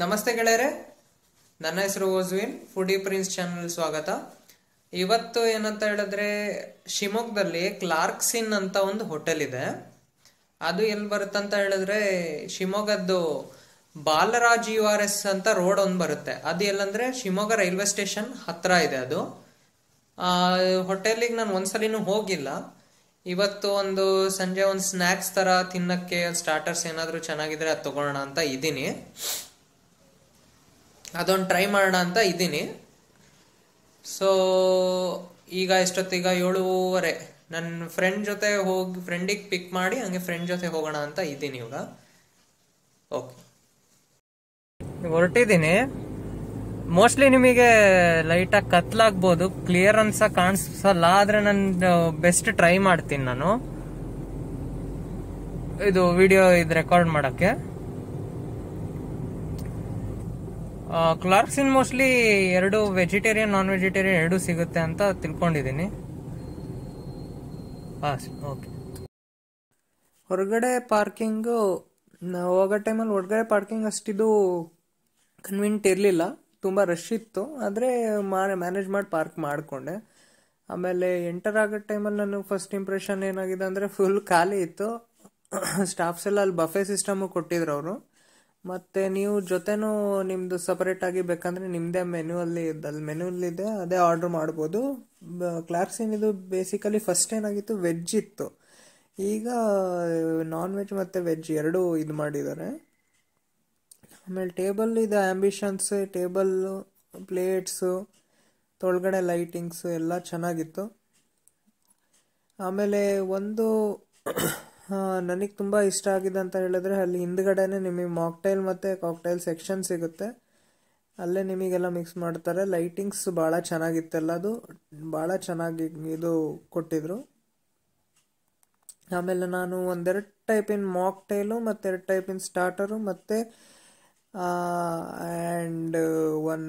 ನಮಸ್ತೆ ಗೆಳೆಯರೆ ನನ್ನ ಹೆಸರು ಓಜ್ವಿನ್ ಫುಡಿ ಪ್ರಿನ್ಸ್ ಚಾನಲ್ ಸ್ವಾಗತ ಇವತ್ತು ಏನಂತ ಹೇಳಿದ್ರೆ ಶಿವಮೊಗ್ಗದಲ್ಲಿ ಕ್ಲಾರ್ಕ್ಸಿನ್ ಅಂತ ಒಂದು ಹೋಟೆಲ್ ಇದೆ ಅದು ಎಲ್ಲಿ ಬರುತ್ತಂತ ಹೇಳಿದ್ರೆ ಶಿವಮೊಗ್ಗದ್ದು ಬಾಲರಾಜ್ ಯು ಆರ್ ಎಸ್ ಅಂತ ರೋಡ್ ಒಂದು ಬರುತ್ತೆ ಅದು ಎಲ್ಲಂದ್ರೆ ಶಿವಮೊಗ್ಗ ರೈಲ್ವೆ ಸ್ಟೇಷನ್ ಹತ್ರ ಇದೆ ಅದು ಹೋಟೆಲಿಗೆ ನಾನು ಒಂದ್ಸಲಿನೂ ಹೋಗಿಲ್ಲ ಇವತ್ತು ಒಂದು ಸಂಜೆ ಒಂದು ಸ್ನ್ಯಾಕ್ಸ್ ಥರ ತಿನ್ನಕ್ಕೆ ಸ್ಟಾರ್ಟರ್ಸ್ ಏನಾದರೂ ಚೆನ್ನಾಗಿದ್ರೆ ಅದು ತೊಗೊಳ್ಳೋಣ ಅಂತ ಇದ್ದೀನಿ ಅದೊಂದು ಟ್ರೈ ಮಾಡೋಣ ಅಂತ ಇದ್ದೀನಿ ಸೊ ಈಗ ಎಷ್ಟೊತ್ತೀಗ ಏಳುವರೆ ನನ್ನ ಫ್ರೆಂಡ್ ಜೊತೆ ಹೋಗಿ ಫ್ರೆಂಡಿಗೆ ಪಿಕ್ ಮಾಡಿ ಹಂಗೆ ಫ್ರೆಂಡ್ ಜೊತೆ ಹೋಗೋಣ ಅಂತ ಇದ್ದೀನಿ ಇವಾಗ ಓಕೆ ಹೊರಟಿದ್ದೀನಿ ಮೋಸ್ಟ್ಲಿ ನಿಮಗೆ ಲೈಟಾಗಿ ಕತ್ಲಾಗ್ಬೋದು ಕ್ಲಿಯರ್ ಅನ್ಸ ಕಾಣಿಸಲ್ಲ ಆದ್ರೆ ನಾನು ಬೆಸ್ಟ್ ಟ್ರೈ ಮಾಡ್ತೀನಿ ನಾನು ಇದು ವಿಡಿಯೋ ಇದು ರೆಕಾರ್ಡ್ ಮಾಡೋಕ್ಕೆ ಇನ್ ಮೋಸ್ಟ್ಲಿ ಎರಡು ವೆಜಿಟೇರಿಯನ್ ನಾನ್ ವೆಜಿಟೇರಿಯನ್ ಎರಡೂ ಸಿಗುತ್ತೆ ಅಂತ ತಿಳ್ಕೊಂಡಿದ್ದೀನಿ ಓಕೆ ಹೊರಗಡೆ ಪಾರ್ಕಿಂಗು ಹೋಗೋ ಟೈಮಲ್ಲಿ ಹೊರಗಡೆ ಪಾರ್ಕಿಂಗ್ ಅಷ್ಟಿದು ಕನ್ವಿನೆಂಟ್ ಇರಲಿಲ್ಲ ತುಂಬ ರಶ್ ಇತ್ತು ಆದರೆ ಮ್ಯಾನೇಜ್ ಮಾಡಿ ಪಾರ್ಕ್ ಮಾಡಿಕೊಂಡೆ ಆಮೇಲೆ ಎಂಟರ್ ಆಗೋ ಟೈಮಲ್ಲಿ ನನಗೆ ಫಸ್ಟ್ ಇಂಪ್ರೆಷನ್ ಏನಾಗಿದೆ ಅಂದರೆ ಫುಲ್ ಖಾಲಿ ಇತ್ತು ಸ್ಟಾಫ್ಸ್ ಎಲ್ಲ ಅಲ್ಲಿ ಬಫೆ ಸಿಸ್ಟಮು ಕೊಟ್ಟಿದ್ರು ಅವರು ಮತ್ತು ನೀವು ಜೊತೆನೂ ನಿಮ್ಮದು ಆಗಿ ಬೇಕಂದರೆ ನಿಮ್ಮದೇ ಮೆನು ಅಲ್ಲಿ ಅಲ್ಲಿ ಇದೆ ಅದೇ ಆರ್ಡ್ರ್ ಮಾಡ್ಬೋದು ಕ್ಲಾರ್ಕ್ಸಿನ್ ಇದು ಬೇಸಿಕಲಿ ಫಸ್ಟ್ ಏನಾಗಿತ್ತು ವೆಜ್ ಇತ್ತು ಈಗ ನಾನ್ ವೆಜ್ ಮತ್ತು ವೆಜ್ ಎರಡೂ ಇದು ಮಾಡಿದ್ದಾರೆ ಆಮೇಲೆ ಟೇಬಲ್ ಇದು ಆಂಬಿಷನ್ಸ್ ಟೇಬಲ್ ಪ್ಲೇಟ್ಸು ತೊಳಗಡೆ ಲೈಟಿಂಗ್ಸು ಎಲ್ಲ ಚೆನ್ನಾಗಿತ್ತು ಆಮೇಲೆ ಒಂದು ನನಗೆ ತುಂಬ ಇಷ್ಟ ಆಗಿದೆ ಅಂತ ಹೇಳಿದ್ರೆ ಅಲ್ಲಿ ಹಿಂದ್ಗಡೆನೆ ನಿಮಗೆ ಮಾಕ್ಟೈಲ್ ಮತ್ತು ಕಾಕ್ಟೈಲ್ ಸೆಕ್ಷನ್ ಸಿಗುತ್ತೆ ಅಲ್ಲೇ ನಿಮಗೆಲ್ಲ ಮಿಕ್ಸ್ ಮಾಡ್ತಾರೆ ಲೈಟಿಂಗ್ಸ್ ಭಾಳ ಚೆನ್ನಾಗಿತ್ತಲ್ಲ ಅದು ಭಾಳ ಚೆನ್ನಾಗಿ ಇದು ಕೊಟ್ಟಿದ್ರು ಆಮೇಲೆ ನಾನು ಒಂದೆರಡು ಟೈಪಿನ ಟೈಲು ಮತ್ತು ಎರಡು ಟೈಪಿನ ಸ್ಟಾರ್ಟರು ಮತ್ತು ಆ್ಯಂಡ್ ಒನ್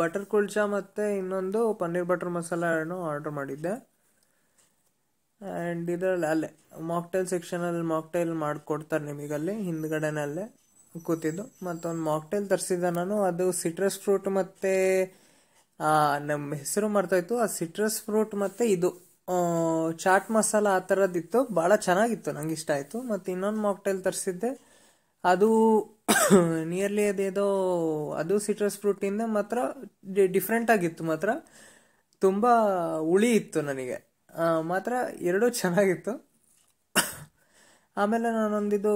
ಬಟರ್ ಕುಲ್ಚಾ ಮತ್ತು ಇನ್ನೊಂದು ಪನ್ನೀರ್ ಬಟರ್ ಮಸಾಲ ಏನೋ ಆರ್ಡರ್ ಮಾಡಿದ್ದೆ ಆ್ಯಂಡ್ ಇದರಲ್ಲಿ ಅಲ್ಲೇ ಮಾಕ್ಟೈಲ್ ಸೆಕ್ಷನಲ್ಲಿ ಮಾಕ್ಟೈಲ್ ಮಾಡಿಕೊಡ್ತಾರೆ ನಿಮಗಲ್ಲಿ ಅಲ್ಲೇ ಕೂತಿದ್ದು ಮತ್ತೊಂದು ಮಾಕ್ಟೈಲ್ ತರಿಸಿದ್ದೆ ನಾನು ಅದು ಸಿಟ್ರಸ್ ಫ್ರೂಟ್ ಮತ್ತು ನಮ್ಮ ಹೆಸರು ಮರ್ತಾಯಿತ್ತು ಆ ಸಿಟ್ರಸ್ ಫ್ರೂಟ್ ಮತ್ತು ಇದು ಚಾಟ್ ಮಸಾಲ ಆ ಥರದ್ದಿತ್ತು ಭಾಳ ಚೆನ್ನಾಗಿತ್ತು ನಂಗೆ ಇಷ್ಟ ಆಯಿತು ಮತ್ತು ಇನ್ನೊಂದು ಮಾಕ್ಟೈಲ್ ತರಿಸಿದ್ದೆ ಅದು ನಿಯರ್ಲಿ ಅದೇದೋ ಅದು ಸಿಟ್ರಸ್ ಫ್ರೂಟಿಂದ ಮಾತ್ರ ಡಿಫ್ರೆಂಟ್ ಆಗಿತ್ತು ಮಾತ್ರ ತುಂಬ ಉಳಿ ಇತ್ತು ನನಗೆ ಮಾತ್ರ ಎರಡೂ ಚೆನ್ನಾಗಿತ್ತು ಆಮೇಲೆ ನಾನೊಂದಿದು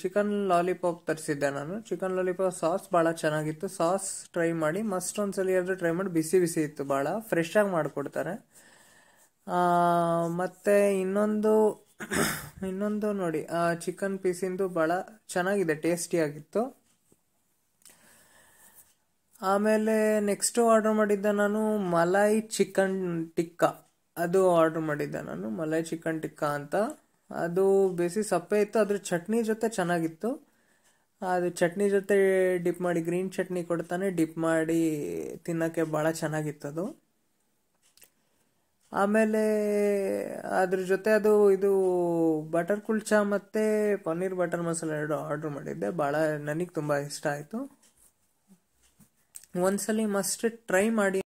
ಚಿಕನ್ ಲಾಲಿಪಾಪ್ ತರಿಸಿದ್ದೆ ನಾನು ಚಿಕನ್ ಲಾಲಿಪಾಪ್ ಸಾಸ್ ಭಾಳ ಚೆನ್ನಾಗಿತ್ತು ಸಾಸ್ ಟ್ರೈ ಮಾಡಿ ಮಸ್ಟ್ ಒಂದ್ಸಲ ಎರಡು ಟ್ರೈ ಮಾಡಿ ಬಿಸಿ ಬಿಸಿ ಇತ್ತು ಭಾಳ ಫ್ರೆಶ್ ಮಾಡಿಕೊಡ್ತಾರೆ ಮತ್ತು ಇನ್ನೊಂದು ಇನ್ನೊಂದು ನೋಡಿ ಚಿಕನ್ ಪೀಸಿಂದು ಭಾಳ ಚೆನ್ನಾಗಿದೆ ಟೇಸ್ಟಿಯಾಗಿತ್ತು ಆಮೇಲೆ ನೆಕ್ಸ್ಟು ಆರ್ಡರ್ ಮಾಡಿದ್ದೆ ನಾನು ಮಲಾಯಿ ಚಿಕನ್ ಟಿಕ್ಕಾ ಅದು ಆರ್ಡರ್ ಮಾಡಿದ್ದೆ ನಾನು ಮಲೈ ಚಿಕನ್ ಟಿಕ್ಕಾ ಅಂತ ಅದು ಬೇಸಿ ಸಪ್ಪೆ ಇತ್ತು ಅದ್ರ ಚಟ್ನಿ ಜೊತೆ ಚೆನ್ನಾಗಿತ್ತು ಅದು ಚಟ್ನಿ ಜೊತೆ ಡಿಪ್ ಮಾಡಿ ಗ್ರೀನ್ ಚಟ್ನಿ ಕೊಡ್ತಾನೆ ಡಿಪ್ ಮಾಡಿ ತಿನ್ನೋಕ್ಕೆ ಭಾಳ ಚೆನ್ನಾಗಿತ್ತು ಅದು ಆಮೇಲೆ ಅದ್ರ ಜೊತೆ ಅದು ಇದು ಬಟರ್ ಕುಲ್ಚಾ ಮತ್ತು ಪನ್ನೀರ್ ಬಟರ್ ಮಸಾಲ ಎರಡು ಆರ್ಡ್ರ್ ಮಾಡಿದ್ದೆ ಭಾಳ ನನಗೆ ತುಂಬ ಇಷ್ಟ ಆಯಿತು ಒಂದ್ಸಲಿ ಮಸ್ಟ್ ಟ್ರೈ ಮಾಡಿ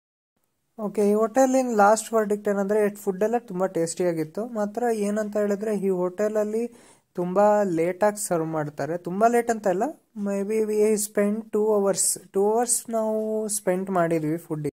ಓಕೆ ಈ ಹೋಟೆಲಿನ ಲಾಸ್ಟ್ ವರ್ಡಿಕ್ಟ್ ಏನಂದರೆ ಫುಡ್ ಎಲ್ಲ ತುಂಬ ಟೇಸ್ಟಿಯಾಗಿತ್ತು ಮಾತ್ರ ಏನಂತ ಹೇಳಿದ್ರೆ ಈ ಹೋಟೆಲಲ್ಲಿ ತುಂಬ ಲೇಟಾಗಿ ಸರ್ವ್ ಮಾಡ್ತಾರೆ ತುಂಬ ಲೇಟ್ ಅಂತ ಇಲ್ಲ maybe we spend two hours two hours ನಾವು ಸ್ಪೆಂಡ್ ಮಾಡಿದ್ವಿ ಫುಡ್